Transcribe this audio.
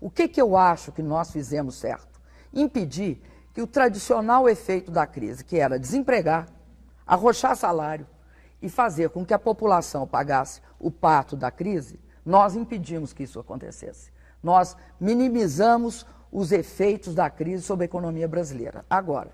O que, que eu acho que nós fizemos certo? Impedir que o tradicional efeito da crise, que era desempregar, arrochar salário e fazer com que a população pagasse o pato da crise, nós impedimos que isso acontecesse. Nós minimizamos os efeitos da crise sobre a economia brasileira. Agora,